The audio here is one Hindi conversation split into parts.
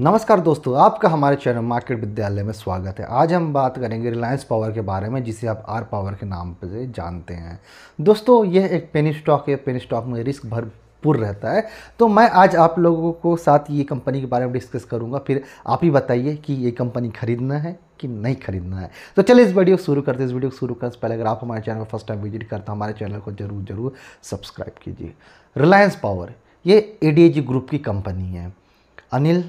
नमस्कार दोस्तों आपका हमारे चैनल मार्केट विद्यालय में स्वागत है आज हम बात करेंगे रिलायंस पावर के बारे में जिसे आप आर पावर के नाम पर जानते हैं दोस्तों यह एक पेनी स्टॉक है पेनी स्टॉक में रिस्क भर भरपूर रहता है तो मैं आज आप लोगों को साथ ये कंपनी के बारे में डिस्कस करूँगा फिर आप ही बताइए कि ये कंपनी खरीदना है कि नहीं खरीदना है तो चलिए इस वीडियो शुरू करते हैं इस वीडियो को शुरू करते पहले अगर आप हमारे चैनल पर फर्स्ट टाइम विजिट करते हैं हमारे चैनल को जरूर जरूर सब्सक्राइब कीजिए रिलायंस पावर ये ए ग्रुप की कंपनी है अनिल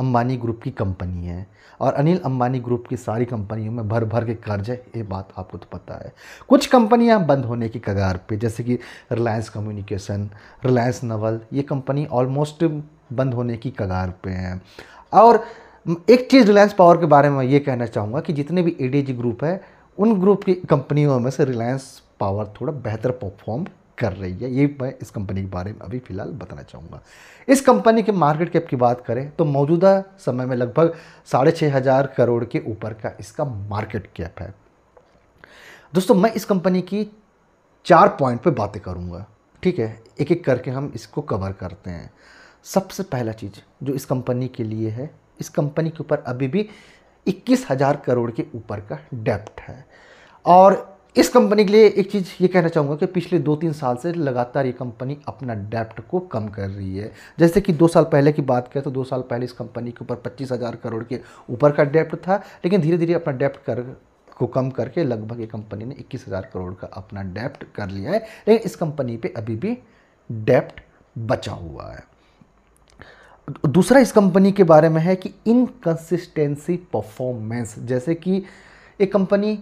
अंबानी ग्रुप की कंपनी है और अनिल अंबानी ग्रुप की सारी कंपनियों में भर भर के कर्ज है ये बात आपको तो पता है कुछ कंपनियां बंद होने की कगार पे जैसे कि रिलायंस कम्युनिकेशन रिलायंस नवल ये कंपनी ऑलमोस्ट बंद होने की कगार पे हैं और एक चीज़ रिलायंस पावर के बारे में ये कहना चाहूँगा कि जितने भी ए ग्रुप है उन ग्रुप की कंपनियों में से रिलायंस पावर थोड़ा बेहतर परफॉर्म कर रही है ये मैं इस कंपनी के बारे में अभी फ़िलहाल बताना चाहूँगा इस कंपनी के मार्केट कैप की बात करें तो मौजूदा समय में लगभग साढ़े छः हज़ार करोड़ के ऊपर का इसका मार्केट कैप है दोस्तों मैं इस कंपनी की चार पॉइंट पे बातें करूँगा ठीक है एक एक करके हम इसको कवर करते हैं सबसे पहला चीज़ जो इस कंपनी के लिए है इस कंपनी के ऊपर अभी भी इक्कीस हज़ार करोड़ के ऊपर का डेप्ट है और इस कंपनी के लिए एक चीज़ ये कहना चाहूँगा कि पिछले दो तीन साल से लगातार ये कंपनी अपना डेप्ट को कम कर रही है जैसे कि दो साल पहले की बात करें तो दो साल पहले इस कंपनी के ऊपर पच्चीस हज़ार करोड़ के ऊपर का डेप्ट था लेकिन धीरे धीरे अपना डेप्ट कर को कम करके लगभग ये कंपनी ने इक्कीस हज़ार करोड़ का अपना डेप्ट कर लिया है लेकिन इस कंपनी पर अभी भी डेप्ट बचा हुआ है दूसरा इस कंपनी के बारे में है कि इनकन्सिस्टेंसी परफॉर्मेंस जैसे कि ये कंपनी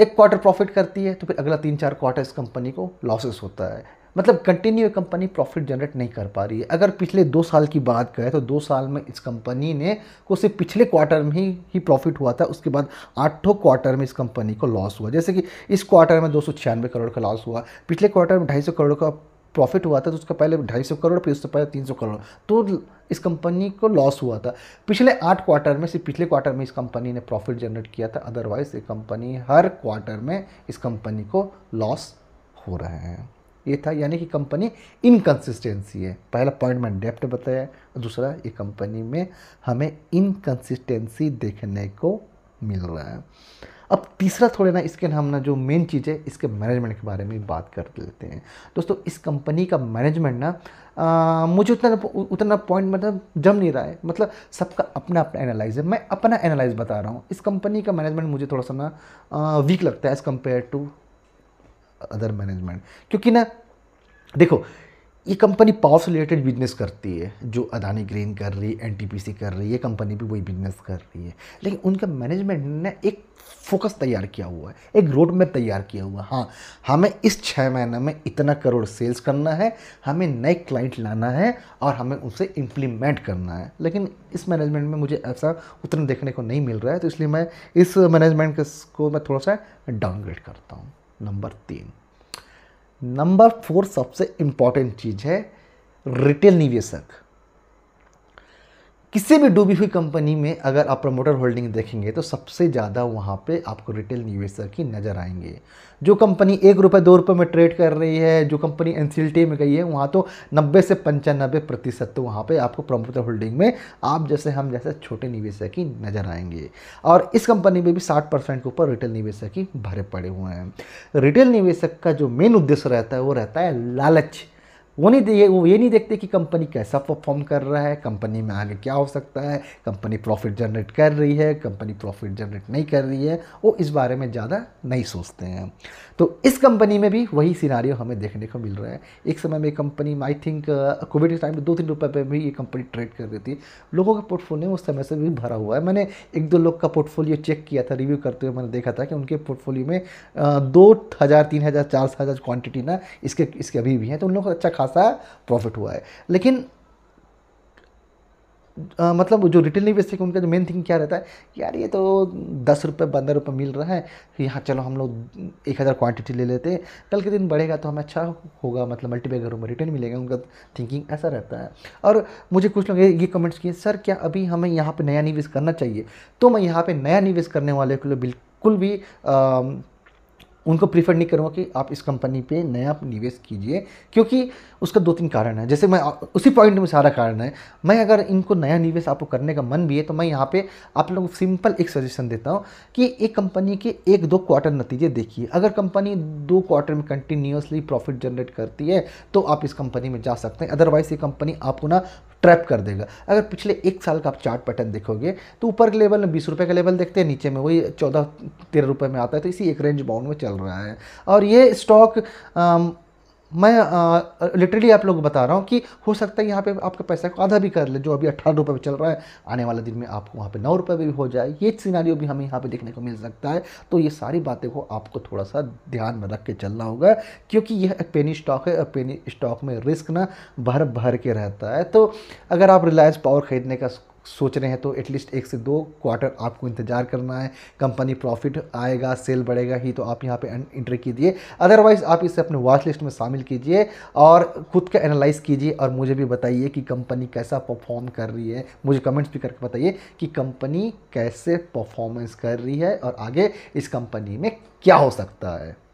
एक क्वार्टर प्रॉफिट करती है तो फिर अगला तीन चार क्वार्टर इस कंपनी को लॉसेस होता है मतलब कंटिन्यू कंपनी प्रॉफिट जनरेट नहीं कर पा रही है अगर पिछले दो साल की बात करें तो दो साल में इस कंपनी ने को सिर्फ पिछले क्वार्टर में ही ही प्रॉफिट हुआ था उसके बाद आठों क्वार्टर में इस कंपनी को लॉस हुआ जैसे कि इस क्वार्टर में दो करोड़ का लॉस हुआ पिछले क्वार्टर में ढाई करोड़ का प्रॉफिट हुआ था तो उसका पहले ढाई सौ करोड़ फिर उससे पहले तीन सौ करोड़ तो इस कंपनी को लॉस हुआ था पिछले आठ क्वार्टर में सिर्फ पिछले क्वार्टर में इस कंपनी ने प्रॉफिट जनरेट किया था अदरवाइज ये कंपनी हर क्वार्टर में इस कंपनी को लॉस हो रहे हैं ये था यानी कि कंपनी इनकन्सिस्टेंसी है पहला पॉइंट मैंने डेप्ट बताया दूसरा ये कंपनी में हमें इनकन्सिस्टेंसी देखने को मिल रहा है अब तीसरा थोड़े ना इसके हम ना जो मेन चीज़ है इसके मैनेजमेंट के बारे में बात कर लेते हैं दोस्तों इस कंपनी का मैनेजमेंट ना आ, मुझे उतना उतना पॉइंट मतलब जम नहीं रहा है मतलब सबका अपना अपना एनालाइज है मैं अपना एनालाइज बता रहा हूँ इस कंपनी का मैनेजमेंट मुझे थोड़ा सा ना आ, वीक लगता है as compare to other management क्योंकि ना देखो ये कंपनी पावर से रिलेटेड बिजनेस करती है जो अदानी ग्रीन कर रही है एनटीपीसी कर रही है कंपनी भी वही बिजनेस कर रही है लेकिन उनका मैनेजमेंट ने एक फोकस तैयार किया हुआ है एक रोड मैप तैयार किया हुआ है हाँ हमें इस छः महीने में इतना करोड़ सेल्स करना है हमें नए क्लाइंट लाना है और हमें उसे इम्प्लीमेंट करना है लेकिन इस मैनेजमेंट में मुझे ऐसा उतना देखने को नहीं मिल रहा है तो इसलिए मैं इस मैनेजमेंट को मैं थोड़ा सा डाउनग्रेड करता हूँ नंबर तीन नंबर फोर सबसे इम्पॉर्टेंट चीज़ है रिटेल निवेशक किसी भी डूबी हुई कंपनी में अगर आप प्रमोटर होल्डिंग देखेंगे तो सबसे ज़्यादा वहाँ पे आपको रिटेल निवेशक की नज़र आएंगे जो कंपनी एक रुपये दो रुपये में ट्रेड कर रही है जो कंपनी एन में गई है वहाँ तो नब्बे से पंचानबे प्रतिशत तो वहाँ पे आपको प्रमोटर होल्डिंग में आप जैसे हम जैसे छोटे निवेशक की नज़र आएंगे और इस कंपनी में भी साठ परसेंट के ऊपर रिटेल निवेशक ही भरे पड़े हुए हैं रिटेल निवेशक का जो मेन उद्देश्य रहता है वो रहता है लालच वो नहीं ये वो ये नहीं देखते कि कंपनी कैसा परफॉर्म कर रहा है कंपनी में आगे क्या हो सकता है कंपनी प्रॉफिट जनरेट कर रही है कंपनी प्रॉफिट जनरेट नहीं कर रही है वो इस बारे में ज़्यादा नहीं सोचते हैं तो इस कंपनी में भी वही सिनारी हमें देखने को मिल रहा है एक समय में कंपनी आई थिंक कोविड के टाइम में दो तीन रुपये पर भी ये कंपनी ट्रेड कर रही थी लोगों का पोर्टफोलियो उस समय से भी भरा हुआ है मैंने एक दो लोग का पोर्टफोलियो चेक किया था रिव्यू करते हुए मैंने देखा था कि उनके पोर्टफोलियो में दो हज़ार तीन हज़ार चार हज़ार क्वान्टिटी ना इसके इसके अभी भी हैं तो उन लोगों का अच्छा खासा प्रॉफिट हुआ है लेकिन आ, मतलब जो रिटेल निवेशक उनका जो मेन थिंग क्या रहता है यार ये तो दस रुपये पंद्रह रुपये मिल रहा है तो यहाँ चलो हम लोग एक हज़ार क्वान्टिटी ले लेते हैं कल के दिन बढ़ेगा तो हमें अच्छा होगा मतलब मल्टीबैगरों में रिटर्न मिलेगा उनका थिंकिंग ऐसा रहता है और मुझे कुछ लोग ये कमेंट्स किए सर क्या अभी हमें यहाँ पर नया निवेश करना चाहिए तो मैं यहाँ पर नया निवेश करने वाले के लिए बिल्कुल भी आ, उनको प्रीफर नहीं करूँगा कि आप इस कंपनी पे नया निवेश कीजिए क्योंकि उसका दो तीन कारण है जैसे मैं उसी पॉइंट में सारा कारण है मैं अगर इनको नया निवेश आपको करने का मन भी है तो मैं यहाँ पे आप लोगों को सिंपल एक सजेशन देता हूँ कि एक कंपनी के एक दो क्वार्टर नतीजे देखिए अगर कंपनी दो क्वार्टर में कंटिन्यूसली प्रॉफिट जनरेट करती है तो आप इस कंपनी में जा सकते हैं अदरवाइज़ ये कंपनी आपको ना ट्रैप कर देगा अगर पिछले एक साल का आप चार्ट पैटर्न देखोगे तो ऊपर के लेवल में बीस रुपये का लेवल देखते हैं नीचे में वही चौदह तेरह रुपये में आता है तो इसी एक रेंज बाउंड में चल रहा है और ये स्टॉक मैं लिटरली आप लोग बता रहा हूँ कि हो सकता है यहाँ पे आपके पैसा को आधा भी कर ले जो अभी अट्ठारह रुपये पर चल रहा है आने वाले दिन में आपको वहाँ पे नौ रुपये भी हो जाए ये सीनारियों भी हमें यहाँ पे देखने को मिल सकता है तो ये सारी बातें को आपको थोड़ा सा ध्यान में रख के चलना होगा क्योंकि यह पेनी स्टॉक है और पेनी स्टॉक में रिस्क ना भर भर के रहता है तो अगर आप रिलायंस पावर खरीदने का सोच रहे हैं तो एटलीस्ट एक से दो क्वार्टर आपको इंतजार करना है कंपनी प्रॉफिट आएगा सेल बढ़ेगा ही तो आप यहाँ पे इंटर कीजिए अदरवाइज़ आप इसे अपने वॉच लिस्ट में शामिल कीजिए और खुद का एनालाइज कीजिए और मुझे भी बताइए कि कंपनी कैसा परफॉर्म कर रही है मुझे कमेंट्स भी करके बताइए कि कंपनी कैसे परफॉर्मेंस कर रही है और आगे इस कंपनी में क्या हो सकता है